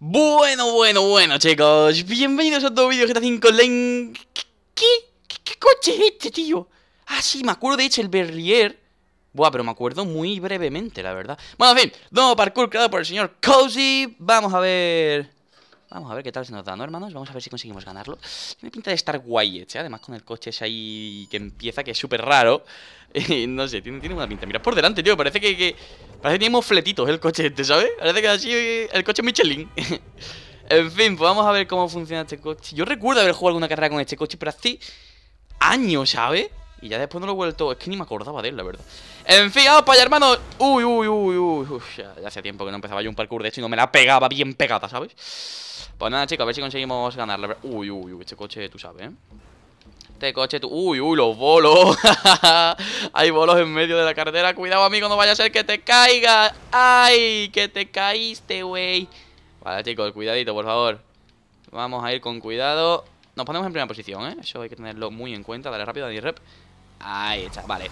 Bueno, bueno, bueno, chicos. Bienvenidos a otro vídeo de GTA 5 ¿Qué? coche es este, tío? Ah, sí, me acuerdo de hecho el Berrier Buah, pero me acuerdo muy brevemente, la verdad. Bueno, en fin, nuevo parkour creado por el señor Cozy. Vamos a ver... Vamos a ver qué tal se nos da, ¿no, hermanos? Vamos a ver si conseguimos ganarlo. Tiene pinta de estar guay, ¿eh? Además con el coche ese ahí que empieza, que es súper raro. no sé, tiene, tiene buena pinta. Mira, por delante, tío. Parece que, Parece que tiene fletitos el coche este, ¿sabes? Parece que así el coche Michelin. en fin, pues vamos a ver cómo funciona este coche. Yo recuerdo haber jugado alguna carrera con este coche, pero hace años, ¿sabes? Y ya después no lo he vuelto... Es que ni me acordaba de él, la verdad. En fin, para allá, hermanos. Uy, uy, uy, uy. ya, hace tiempo que no empezaba yo un parkour de esto y no me la pegaba bien pegada, ¿sabes? Pues nada, chicos, a ver si conseguimos ganarle Uy, uy, uy. Este coche, tú sabes, ¿eh? Este coche, tú... Uy, uy, los bolos. Hay bolos en medio de la carretera. Cuidado, amigo, no vaya a ser que te caiga. Ay, que te caíste, güey. Vale, chicos, cuidadito, por favor. Vamos a ir con cuidado. Nos ponemos en primera posición, ¿eh? Eso hay que tenerlo muy en cuenta. Dale rápido, a rep. Ahí está, vale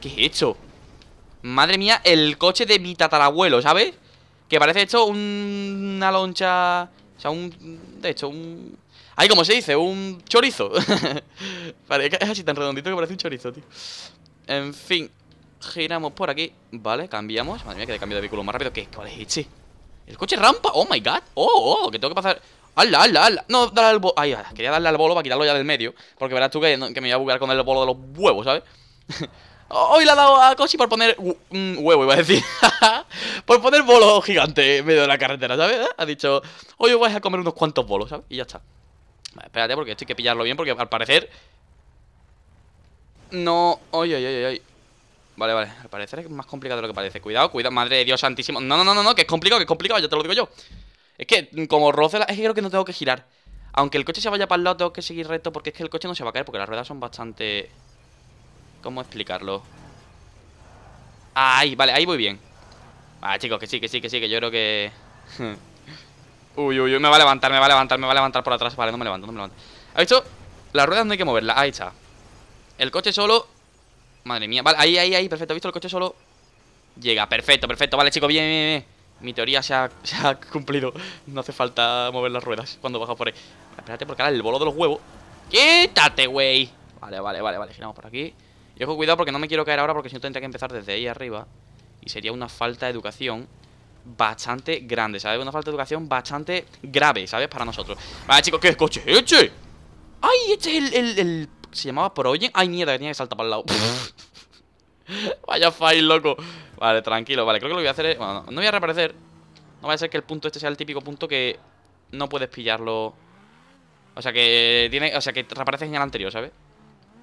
¿Qué he hecho? Madre mía, el coche de mi tatarabuelo, ¿sabes? Que parece hecho un... una loncha... O sea, un... De hecho, un... Ahí como se dice, un chorizo vale, Es así tan redondito que parece un chorizo, tío En fin Giramos por aquí, vale, cambiamos Madre mía, que de cambio de vehículo más rápido ¿Qué? ¿Cuál es este? ¿El coche rampa? Oh my god, oh, oh, que tengo que pasar ¡Hala, hala, hala! No, dale al bolo. Ay, quería darle al bolo para quitarlo ya del medio. Porque verás tú que, me voy a bugar con el bolo de los huevos, ¿sabes? Hoy le ha dado a Koshi por poner huevo, iba a decir. por poner bolo gigante en medio de la carretera, ¿sabes? Ha dicho, hoy os vais a comer unos cuantos bolos, ¿sabes? Y ya está. Vale, espérate, porque esto hay que pillarlo bien, porque al parecer. No. Ay, ay, ay, ay. Vale, vale. Al parecer es más complicado de lo que parece. Cuidado, cuidado, madre de Dios santísimo. No, no, no, no, no que es complicado, que es complicado, ya te lo digo yo. Es que mm, como roce la... Es que creo que no tengo que girar. Aunque el coche se vaya para el lado, tengo que seguir recto porque es que el coche no se va a caer porque las ruedas son bastante... ¿Cómo explicarlo? Ahí, vale, ahí voy bien. Vale, chicos, que sí, que sí, que sí, que yo creo que... uy, uy, uy, me va a levantar, me va a levantar, me va a levantar por atrás. Vale, no me levanto, no me levanto. ¿Ha visto? Las ruedas no hay que moverlas, ahí está. El coche solo... Madre mía, vale, ahí, ahí, ahí, perfecto. ¿Ha visto el coche solo? Llega, perfecto, perfecto. Vale, chicos, bien, bien, bien. Mi teoría se ha, cumplido. No hace falta mover las ruedas cuando baja por ahí. Espérate, porque ahora el bolo de los huevos... ¡Quítate, güey! Vale, vale, vale, vale. Giramos por aquí. Y ojo, cuidado porque no me quiero caer ahora porque si no tendría que empezar desde ahí arriba. Y sería una falta de educación bastante grande, ¿sabes? Una falta de educación bastante grave, ¿sabes? Para nosotros. Vale, chicos, ¿qué es coche? Este? ¡Eche! ¡Ay, este es el, el, Se llamaba Proyen. ¡Ay, mierda! Que tenía que saltar para el lado. Vaya fail, loco. Vale, tranquilo, vale, creo que lo que voy a hacer es... Eh, bueno, no, voy a reaparecer No va a ser que el punto este sea el típico punto que no puedes pillarlo O sea que tiene... O sea que reapareces en el anterior, ¿sabes?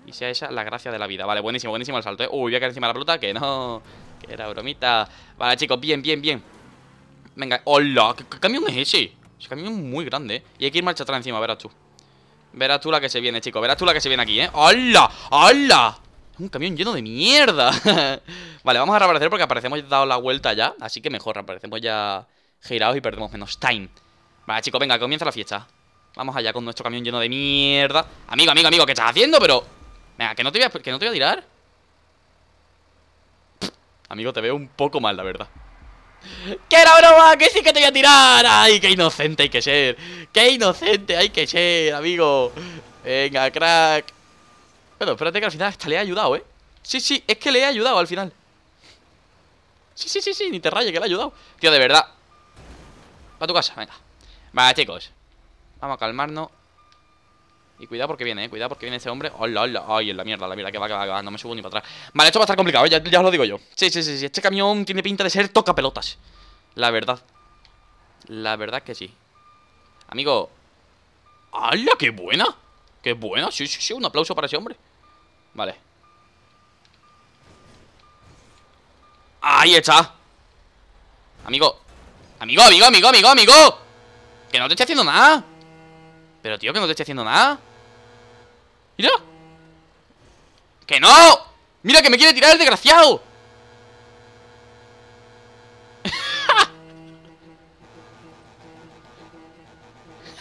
Y sea esa la gracia de la vida Vale, buenísimo, buenísimo el salto, eh. Uy, voy a caer encima de la pelota Que no... Que era bromita Vale, chicos, bien, bien, bien Venga, hola, ¿qué, camión es ese? Es un camión muy grande, ¿eh? Y hay que ir marcha atrás encima, verás tú Verás tú la que se viene, chicos Verás tú la que se viene aquí, ¿eh? ¡Hola! ¡Hola! Un camión lleno de mierda. vale, vamos a reaparecer porque aparecemos dado la vuelta ya. Así que mejor, reaparecemos ya girados y perdemos menos time. Vale, chicos, venga, comienza la fiesta. Vamos allá con nuestro camión lleno de mierda. Amigo, amigo, amigo, ¿qué estás haciendo? Pero... Venga, que no te voy a, que no te voy a tirar. amigo, te veo un poco mal, la verdad. ¿Qué era broma! ¡Que sí que te voy a tirar! ¡Ay, qué inocente hay que ser! ¡Qué inocente hay que ser, amigo! Venga, crack espérate que al final hasta le he ayudado, ¿eh? Sí, sí, es que le he ayudado al final Sí, sí, sí, sí, ni te raye que le he ayudado Tío, de verdad Va a tu casa, venga Vale, chicos Vamos a calmarnos Y cuidado porque viene, eh Cuidado porque viene ese hombre Hola, hola Ay, la mierda, la mierda Que va, que No me subo ni para atrás Vale, esto va a estar complicado, ¿eh? ya, os lo digo yo Sí, sí, sí, sí Este camión tiene pinta de ser toca pelotas La verdad La verdad que sí Amigo ¡Hala, qué buena! ¡Qué buena! Sí, sí, sí Un aplauso para ese hombre Vale Ahí está Amigo Amigo, amigo, amigo, amigo, amigo Que no te esté haciendo nada Pero tío, que no te esté haciendo nada Mira Que no Mira que me quiere tirar el desgraciado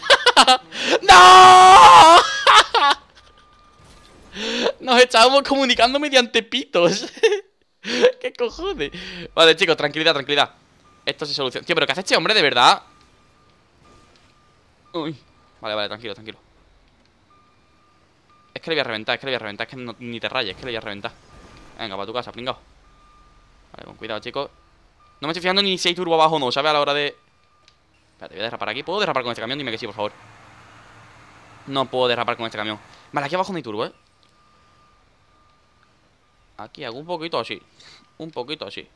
¡No! Nos estábamos comunicando mediante pitos. ¿Qué cojones? Vale, chicos, tranquilidad, tranquilidad. Esto se soluciona. Tío, pero ¿qué hace este hombre de verdad? Uy. Vale, vale, tranquilo, tranquilo. Es que le voy a reventar, es que le voy a reventar, es que ni te rayes, es que le voy a reventar. Venga, para tu casa, pringao. Vale, con cuidado, chicos. No me estoy fijando ni si hay turbo abajo o no, ¿sabes? A la hora de... Espérate, voy a derrapar aquí. ¿Puedo derrapar con este camión? Dime que sí, por favor. No puedo derrapar con este camión. Vale, aquí abajo no hay turbo, ¿eh? Aquí hago un poquito así. Un poquito así.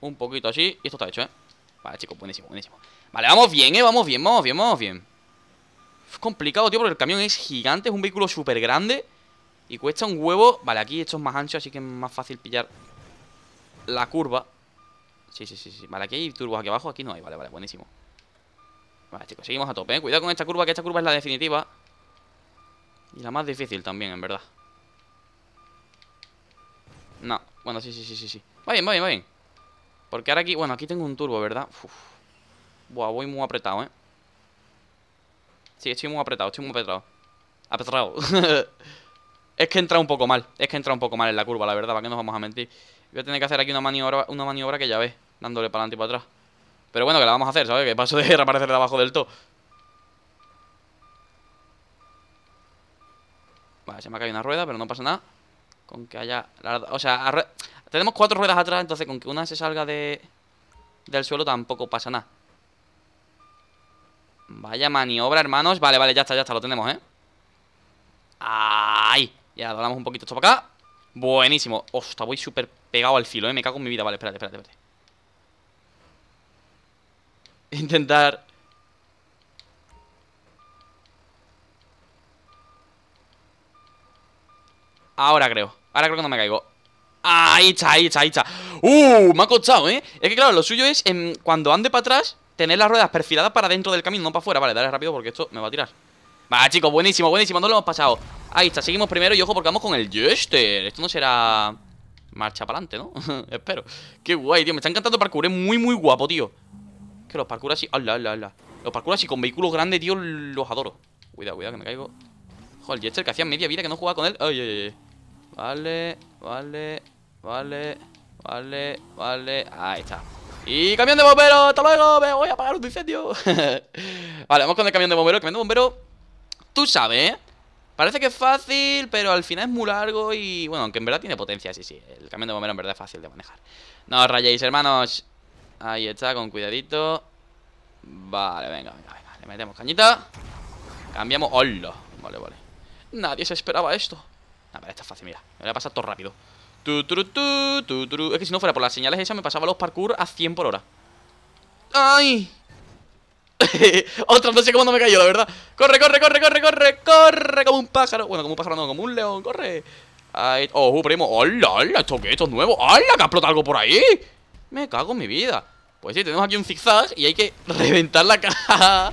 Un poquito así. Y esto está hecho, ¿eh? Vale, chicos, buenísimo, buenísimo. Vale, vamos bien, ¿eh? Vamos bien, vamos bien, vamos bien. Es complicado, tío, porque el camión es gigante. Es un vehículo súper grande. Y cuesta un huevo. Vale, aquí esto es más ancho, así que es más fácil pillar la curva. Sí, sí, sí, sí. Vale, aquí hay turbos aquí abajo. Aquí no hay. Vale, vale, buenísimo. Vale, chicos, seguimos a tope, ¿eh? Cuidado con esta curva, que esta curva es la definitiva. Y la más difícil también, en verdad. No, bueno, sí, sí, sí, sí, sí Va bien, va bien, va bien Porque ahora aquí, bueno, aquí tengo un turbo, ¿verdad? Buah, voy muy apretado, ¿eh? Sí, estoy muy apretado, estoy muy apretado Apretado Es que entra un poco mal Es que entra un poco mal en la curva, la verdad, para que nos vamos a mentir Voy a tener que hacer aquí una maniobra, una maniobra que ya ves Dándole para adelante y para atrás Pero bueno, que la vamos a hacer, ¿sabes? Que paso de reaparecer de abajo del todo Vale, se me ha caído una rueda, pero no pasa nada con que haya... O sea, tenemos cuatro ruedas atrás, entonces con que una se salga de... Del suelo tampoco pasa nada. Vaya maniobra, hermanos. Vale, vale, ya está, ya está, lo tenemos, ¿eh? ¡Ay! Ya, doblamos un poquito esto para acá. Buenísimo. Hostia, voy súper pegado al filo, ¿eh? Me cago en mi vida. Vale, espérate, espérate, espérate. Intentar... Ahora creo. Ahora creo que no me caigo Ahí está, ahí está, ahí está ¡Uh! Me ha costado, ¿eh? Es que claro, lo suyo es em, Cuando ande para atrás Tener las ruedas perfiladas para dentro del camino No para afuera Vale, dale rápido porque esto me va a tirar Vale, chicos, buenísimo, buenísimo No lo hemos pasado Ahí está, seguimos primero Y ojo porque vamos con el Jester Esto no será... Marcha para adelante, ¿no? Espero Qué guay, tío Me está encantando el parkour Es muy, muy guapo, tío Que los parkour así... ¡Hala, hala, hala! Los parkour así con vehículos grandes, tío Los adoro Cuidado, cuidado que me caigo Joder, el Jester que hacía media vida que no jugaba con él Ay, ay, ay Vale, vale, vale, vale, vale. Ahí está. Y camión de bombero, hasta luego, me voy a apagar un incendio. vale, vamos con el camión de bombero. camión de bombero, tú sabes, ¿eh? Parece que es fácil, pero al final es muy largo y... Bueno, aunque en verdad tiene potencia, sí, sí. El camión de bombero en verdad es fácil de manejar. No os rayéis, hermanos. Ahí está, con cuidadito. Vale, venga, venga, venga. metemos cañita. Cambiamos. ¡Hola! Vale, vale. Nadie se esperaba esto nada ah, esta está fácil, mira. Me voy a pasar todo rápido. es que si no fuera por las señales esas, me pasaba los parkour a 100 por hora. ¡Ay! Otra, no sé cómo no me cayó, la verdad. Corre, corre, corre, corre, corre, corre, como un pájaro. Bueno, como un pájaro no, como un león, corre. Ay, oh, primo. ¡Hola, hola! ¿Esto qué? ¿Esto es nuevo? ¡Hola! ¿Que ha algo por ahí? Me cago en mi vida. Pues sí, tenemos aquí un zigzag y hay que reventar la caja.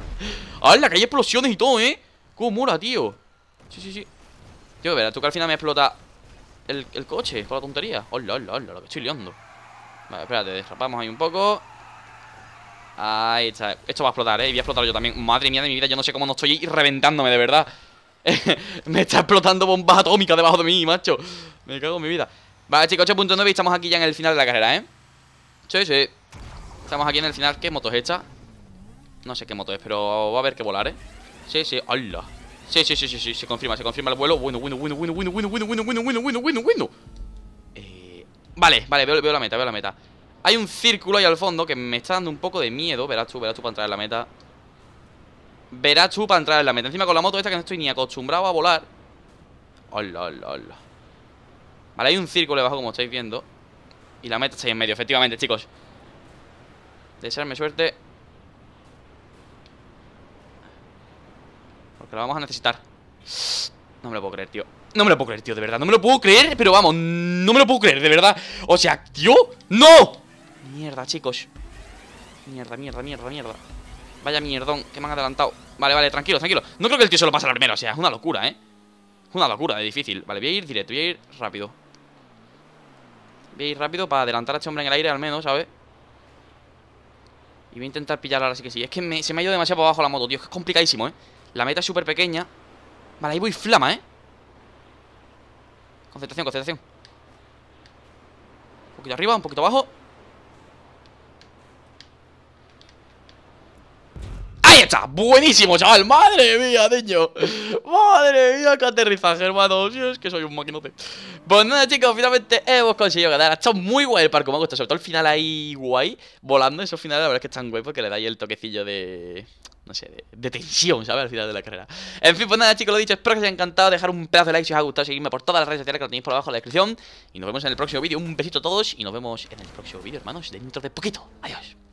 ¡Hola! Que hay explosiones y todo, ¿eh? ¡Cómo mola, tío! Sí, sí, sí tú que al final me explota el, coche por la tontería. Hola, hola, hola, lo que estoy liando. Vale, espérate, desrapamos ahí un poco. Ahí está. Esto va a explotar, ¿eh? Y voy a explotar yo también. Madre mía de mi vida, yo no sé cómo no estoy reventándome, de verdad. me está explotando bombas atómicas debajo de mí, macho. Me cago en mi vida. Vale, chicos, 8.9 y estamos aquí ya en el final de la carrera, ¿eh? Sí, sí. Estamos aquí en el final. ¿Qué moto es esta? No sé qué moto es, pero va a haber que volar, ¿eh? Sí, sí. Hola Sí, sí, sí, sí, sí, se confirma, se confirma el vuelo. Bueno, bueno, bueno, bueno, bueno, bueno, bueno, bueno, bueno, bueno, bueno, bueno, bueno. Eh, vale, vale, veo, veo la meta, veo la meta. Hay un círculo ahí al fondo que me está dando un poco de miedo. Verás tú, verás tú para entrar en la meta. Verás tú para entrar en la meta. Encima con la moto esta que no estoy ni acostumbrado a volar. Hola, hola, hola. Vale, hay un círculo debajo como estáis viendo. Y la meta está ahí en medio, efectivamente, chicos. Desearme suerte. Pero lo vamos a necesitar No me lo puedo creer, tío No me lo puedo creer, tío, de verdad No me lo puedo creer, pero vamos No me lo puedo creer, de verdad O sea, tío ¡No! Mierda, chicos Mierda, mierda, mierda, mierda Vaya mierdón, que me han adelantado Vale, vale, tranquilo, tranquilo No creo que el tío se lo pase a la primera, o sea, es una locura, ¿eh? Es una locura de difícil Vale, voy a ir directo, voy a ir rápido Voy a ir rápido para adelantar a este hombre en el aire al menos, ¿sabes? Y voy a intentar pillar ahora sí que sí Es que se me ha ido demasiado abajo la moto, tío es complicadísimo, ¿eh? La meta es súper pequeña Vale, ahí voy flama, ¿eh? Concentración, concentración Un poquito arriba, un poquito abajo ¡Ahí está! ¡Buenísimo, chaval! ¡Madre mía, niño! ¡Madre mía, qué aterrizaje, hermano! Si es que soy un maquinote Pues nada, chicos, finalmente hemos conseguido ganar Ha estado muy guay el parque. me ha gustado Sobre todo el final ahí guay, volando Esos finales la verdad es que están guay porque le da ahí el toquecillo de no sé, de, tensión, ¿sabes? Al final de la carrera. En fin, pues nada, chicos, lo dicho, espero que os haya encantado. Dejar un pedazo de like si os ha gustado. Seguidme por todas las redes sociales que lo tenéis por abajo en la descripción. Y nos vemos en el próximo vídeo. Un besito a todos y nos vemos en el próximo vídeo, hermanos, dentro de poquito. Adiós.